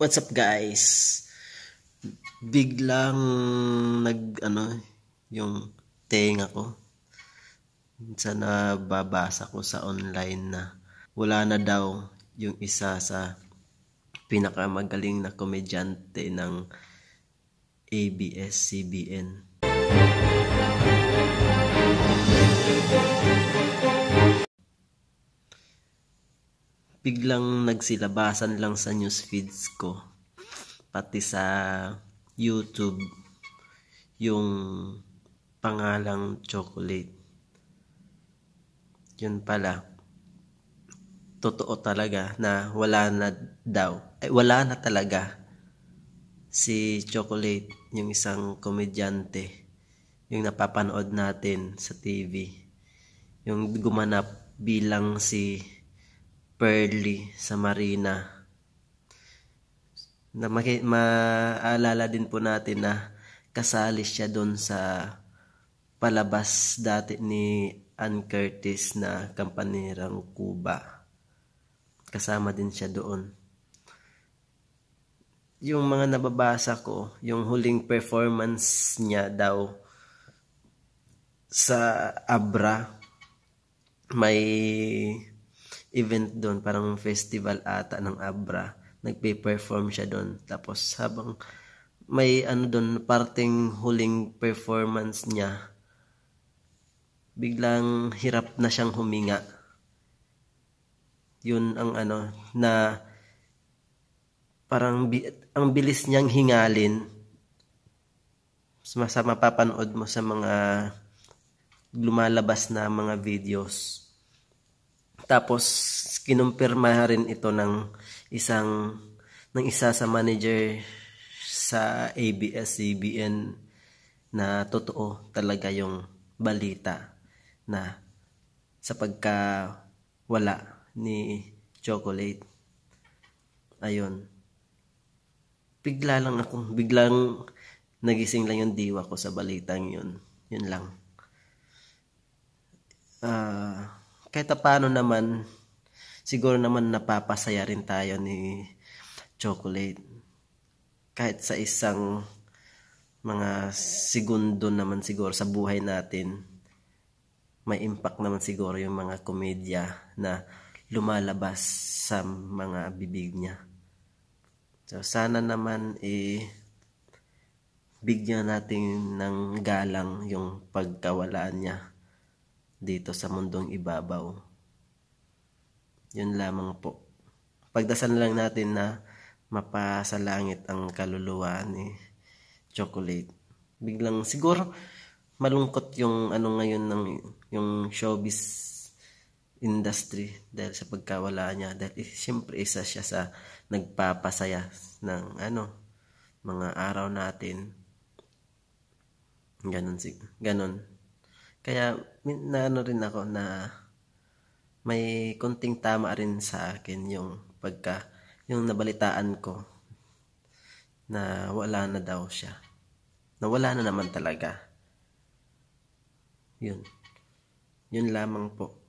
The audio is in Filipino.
What's up guys? Biglang nag ano yung tenga ko. Sana babasa ko sa online na wala na daw yung isa sa pinakamagaling na komedyante ng ABS-CBN. biglang nagsilabasan lang sa news feeds ko pati sa YouTube yung pangalang chocolate yun pala totoo talaga na wala na daw ay wala na talaga si Chocolate yung isang komedyante yung napapanood natin sa TV yung gumanap bilang si Pearly sa Marina. Na maalala din po natin na kasali siya doon sa palabas dati ni Ann Curtis na kampanirang Cuba. Kasama din siya doon. Yung mga nababasa ko, yung huling performance niya daw sa Abra, may event doon, parang festival ata ng Abra. Nagpe-perform siya doon. Tapos habang may ano doon, parting huling performance niya, biglang hirap na siyang huminga. Yun ang ano, na parang bi- ang bilis niyang hingalin. Mas mapapanood mo sa mga lumalabas na mga videos tapos kinumpirma rin ito ng isang ng isa sa manager sa ABS-CBN na totoo talaga yung balita na sa wala ni Chocolate. Ayun. Bigla lang ako, biglang nagising lang yung diwa ko sa balitang yun. Yun lang. Ah, uh, kahit paano naman, siguro naman napapasaya rin tayo ni chocolate. Kahit sa isang mga segundo naman siguro sa buhay natin, may impact naman siguro yung mga komedya na lumalabas sa mga bibig niya. So, sana naman eh, bigyan natin ng galang yung pagkawalaan niya dito sa mundong ibabaw. Yun lamang po. Pagdasal lang natin na mapasalangit ang kaluluwa ni Chocolate. Biglang siguro malungkot yung ano ngayon ng yung showbiz industry dahil sa pagkawala niya dahil eh, siyempre isa siya sa nagpapasaya ng ano mga araw natin ganun si ganun kaya, naano rin ako na may konting tama rin sa akin yung pagka, yung nabalitaan ko na wala na daw siya. Nawala na naman talaga. Yun. Yun lamang po.